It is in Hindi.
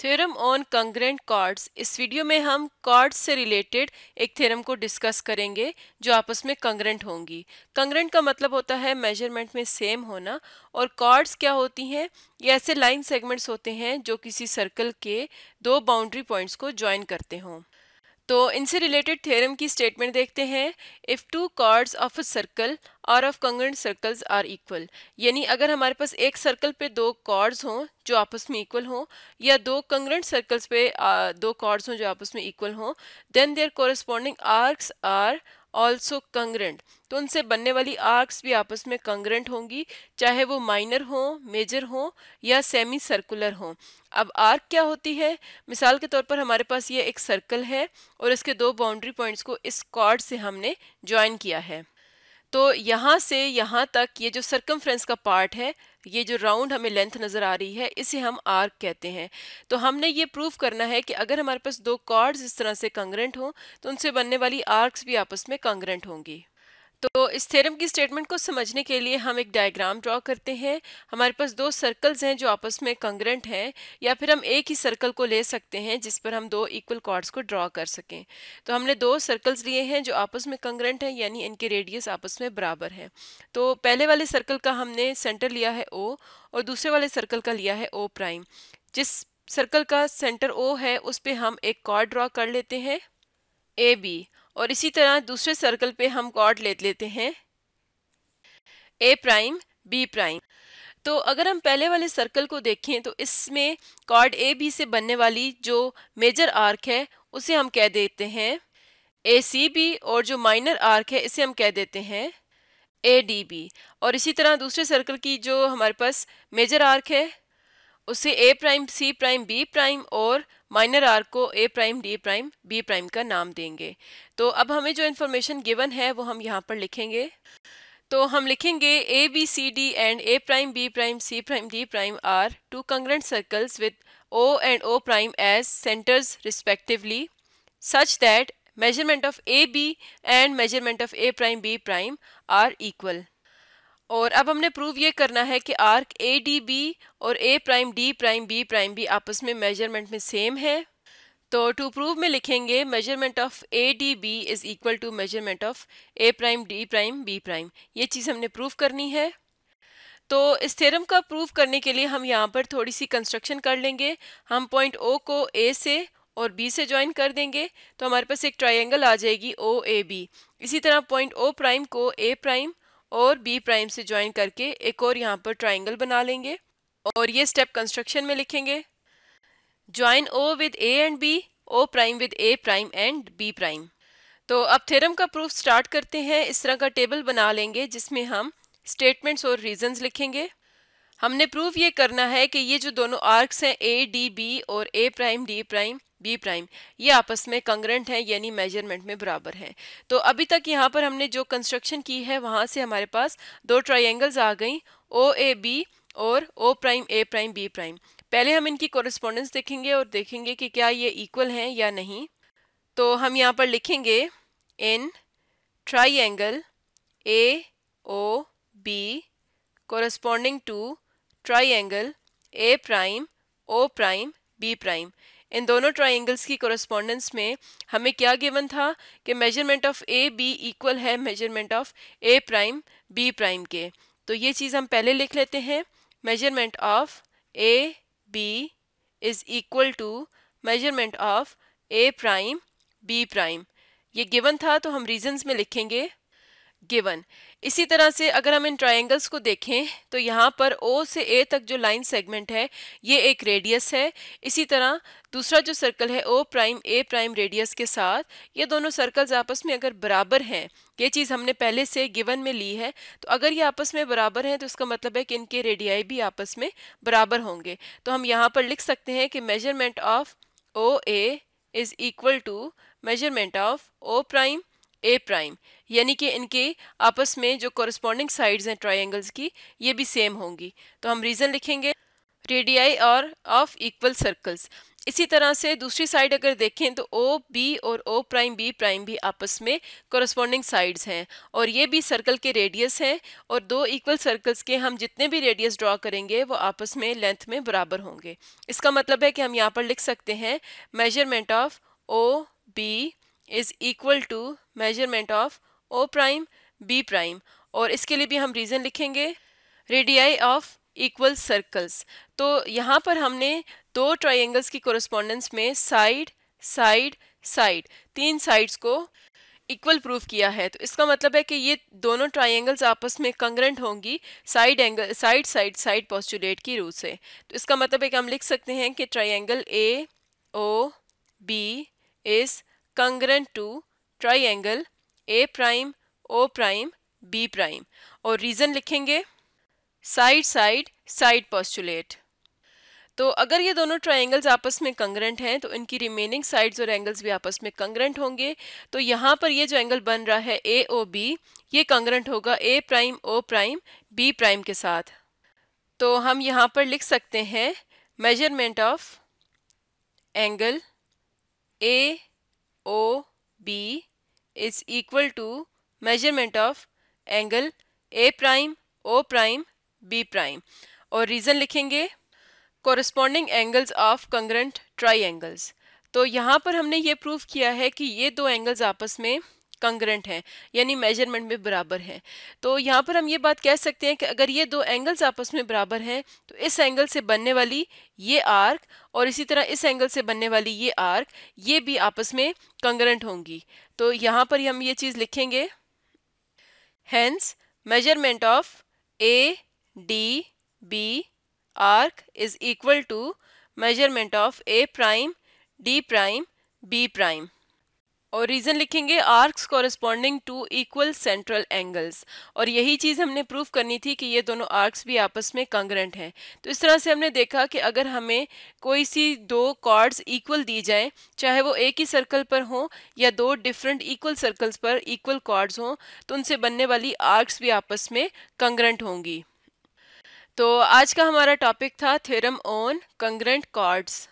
थ्योरम ऑन कंग्रेंट कॉर्ड्स इस वीडियो में हम कॉर्ड्स से रिलेटेड एक थ्योरम को डिस्कस करेंगे जो आपस में कंग्रेंट होंगी कंग्रेंट का मतलब होता है मेजरमेंट में सेम होना और कॉर्ड्स क्या होती हैं ये ऐसे लाइन सेगमेंट्स होते हैं जो किसी सर्कल के दो बाउंड्री पॉइंट्स को ज्वाइन करते हों तो इनसे रिलेटेड थ्योरम की स्टेटमेंट देखते हैं if two chords of a circle और of congruent circles are equal यानी अगर हमारे पास एक सर्कल पे दो कॉर्ड्स हों जो आपस में इक्वल हों या दो कंगन सर्कल्स पे दो कॉर्ड्स हों जो आपस में इक्वल हों then their corresponding arcs are also congruent तो उनसे बनने वाली आर्क्स भी आपस में कंग्रेंट होंगी चाहे वो माइनर हो मेजर हो या सेमी सर्कुलर हो अब आर्क क्या होती है मिसाल के तौर पर हमारे पास ये एक सर्कल है और इसके दो बाउंड्री पॉइंट्स को इस कॉर्ड से हमने ज्वाइन किया है तो यहाँ से यहाँ तक ये जो सर्कम का पार्ट है ये जो राउंड हमें लेंथ नज़र आ रही है इसे हम आर्क कहते हैं तो हमने ये प्रूव करना है कि अगर हमारे पास दो कॉर्ड्स इस तरह से कंग्रेंट हों तो उनसे बनने वाली आर्क्स भी आपस में कंग्रेंट होंगी तो इस थ्योरम की स्टेटमेंट को समझने के लिए हम एक डायग्राम ड्रॉ करते हैं हमारे पास दो सर्कल्स हैं जो आपस में कंग्रेंट हैं या फिर हम एक ही सर्कल को ले सकते हैं जिस पर हम दो इक्वल कॉर्ड्स को ड्रॉ कर सकें तो हमने दो सर्कल्स लिए हैं जो आपस में कंग्रेंट हैं यानी इनके रेडियस आपस में बराबर हैं तो पहले वाले सर्कल का हमने सेंटर लिया है ओ और दूसरे वाले सर्कल का लिया है ओ प्राइम जिस सर्कल का सेंटर ओ है उस पर हम एक कॉर्ड ड्रॉ कर लेते हैं ए बी और इसी तरह दूसरे सर्कल पे हम कॉर्ड ले लेते हैं ए प्राइम बी प्राइम तो अगर हम पहले वाले सर्कल को देखें तो इसमें कॉर्ड ए बी से बनने वाली जो मेजर आर्क है उसे हम कह देते हैं ए सी बी और जो माइनर आर्क है इसे हम कह देते हैं ए डी बी और इसी तरह दूसरे सर्कल की जो हमारे पास मेजर आर्क है उसे A prime C prime B prime और माइनर आर को A prime D prime B prime का नाम देंगे तो अब हमें जो इन्फॉर्मेशन गिवन है वो हम यहाँ पर लिखेंगे तो हम लिखेंगे A B C D and A prime B prime C prime D prime are two congruent circles with O and O prime as centres respectively such that measurement of A B and measurement of A prime B prime are equal और अब हमने प्रूव ये करना है कि आर्क ए डी बी और A prime D prime B prime B आपस में मेजरमेंट में सेम है तो टू प्रूव में लिखेंगे measurement of A D B is equal to measurement of A prime D prime B prime ये चीज़ हमने प्रूव करनी है तो इस थ्योरम का प्रूव करने के लिए हम यहाँ पर थोड़ी सी कंस्ट्रक्शन कर लेंगे हम पॉइंट ओ को ए से और बी से ज्वाइन कर देंगे तो हमारे पास एक ट्रायंगल आ जाएगी ओ ए बी इसी तरह पॉइंट ओ प्राइम को ए प्राइम और बी प्राइम से ज्वाइन करके एक और यहाँ पर ट्राइंगल बना लेंगे और ये स्टेप कंस्ट्रक्शन में लिखेंगे join O with A and B O prime with A prime and B prime तो अब थ्योरम का प्रूफ स्टार्ट करते हैं इस तरह का टेबल बना लेंगे जिसमें हम स्टेटमेंट्स और रीजंस लिखेंगे हमने प्रूफ ये करना है कि ये जो दोनों आर्क्स हैं ए डी बी और A prime D prime B prime ये आपस में कंग्रेंट हैं यानी मेजरमेंट में बराबर हैं तो अभी तक यहाँ पर हमने जो कंस्ट्रक्शन की है वहाँ से हमारे पास दो ट्राइंगल्स आ गई ओ ए बी और O prime A prime B prime पहले हम इनकी कोरस्पोंडेंस देखेंगे और देखेंगे कि क्या ये इक्वल हैं या नहीं तो हम यहाँ पर लिखेंगे in triangle A O B corresponding to triangle A prime O prime B prime इन दोनों ट्राइंगल्स की कॉरस्पॉन्डेंस में हमें क्या गिवन था कि measurement of A B equal है measurement of A prime B prime के तो ये चीज़ हम पहले लिख लेते हैं measurement of A B is equal to measurement of A prime B prime ये गिवन था तो हम रीजंस में लिखेंगे गिवन इसी तरह से अगर हम इन ट्राइंगल्स को देखें तो यहाँ पर ओ से ए तक जो लाइन सेगमेंट है ये एक रेडियस है इसी तरह दूसरा जो सर्कल है O prime A prime radius के साथ ये दोनों सर्कल्स आपस में अगर बराबर हैं ये चीज़ हमने पहले से गिवन में ली है तो अगर ये आपस में बराबर हैं तो इसका मतलब है कि इनके रेडियाई भी आपस में बराबर होंगे तो हम यहाँ पर लिख सकते हैं कि measurement of O A is equal to measurement of O prime A prime यानी कि इनके आपस में जो कॉरस्पॉन्डिंग साइड्स हैं ट्राइंगल्स की ये भी सेम होंगी तो हम रीज़न लिखेंगे रेडियाई और ऑफ इक्वल सर्कल्स इसी तरह से दूसरी साइड अगर देखें तो ओ बी और ओ प्राइम बी प्राइम भी आपस में कॉरस्पॉन्डिंग साइड्स हैं और ये भी सर्कल के रेडियस हैं और दो इक्वल सर्कल्स के हम जितने भी रेडियस ड्रॉ करेंगे वो आपस में लेंथ में बराबर होंगे इसका मतलब है कि हम यहाँ पर लिख सकते हैं measurement of O B is equal to measurement of O prime B prime और इसके लिए भी हम रीज़न लिखेंगे रेडियाई ऑफ इक्वल सर्कल्स तो यहाँ पर हमने दो ट्राइंगल्स की कोरस्पॉन्डेंस में साइड साइड साइड तीन साइड्स को इक्वल प्रूव किया है तो इसका मतलब है कि ये दोनों ट्राइंगल्स आपस में कंग्रेंट होंगी side angle side side side postulate की रूट से तो इसका मतलब है कि हम लिख सकते हैं कि triangle A O B is to triangle A prime O prime B prime और रीजन लिखेंगे साइड साइड साइड पॉस्टुलेट तो अगर ये दोनों ट्राइंगल्स आपस में कंग्रेंट हैं तो इनकी रिमेनिंग साइड्स और एंगल्स भी आपस में कंग्रेंट होंगे तो यहाँ पर ये जो एंगल बन रहा है ए ओ बी ये कंग्रेंट होगा A prime O prime B prime के साथ तो हम यहाँ पर लिख सकते हैं measurement of angle A O B is equal to measurement of angle A prime O prime B prime और रीज़न लिखेंगे corresponding angles of congruent triangles तो यहाँ पर हमने ये प्रूव किया है कि ये दो एंगल्स आपस में कंग्रेंट हैं यानी मेजरमेंट में बराबर हैं तो यहाँ पर हम ये बात कह सकते हैं कि अगर ये दो एंगल्स आपस में बराबर हैं तो इस एंगल से बनने वाली ये आर्क और इसी तरह इस एंगल से बनने वाली ये आर्क ये भी आपस में कंग्रेंट होंगी तो यहाँ पर हम ये चीज़ लिखेंगे hence measurement of A D B arc is equal to measurement of A prime D prime B prime और रीजन लिखेंगे arcs corresponding to equal central angles और यही चीज़ हमने प्रूव करनी थी कि ये दोनों आर्क्स भी आपस में कंग्रेंट हैं तो इस तरह से हमने देखा कि अगर हमें कोई सी दो कॉर्ड्स इक्वल दी जाएं चाहे वो एक ही सर्कल पर हों या दो डिफरेंट इक्वल सर्कल्स पर इक्वल कॉर्ड्स हों तो उनसे बनने वाली आर्क्स भी आपस में कंग्रेंट होंगी तो आज का हमारा टॉपिक था थेरम ऑन कंग्रेंट कॉर्ड्स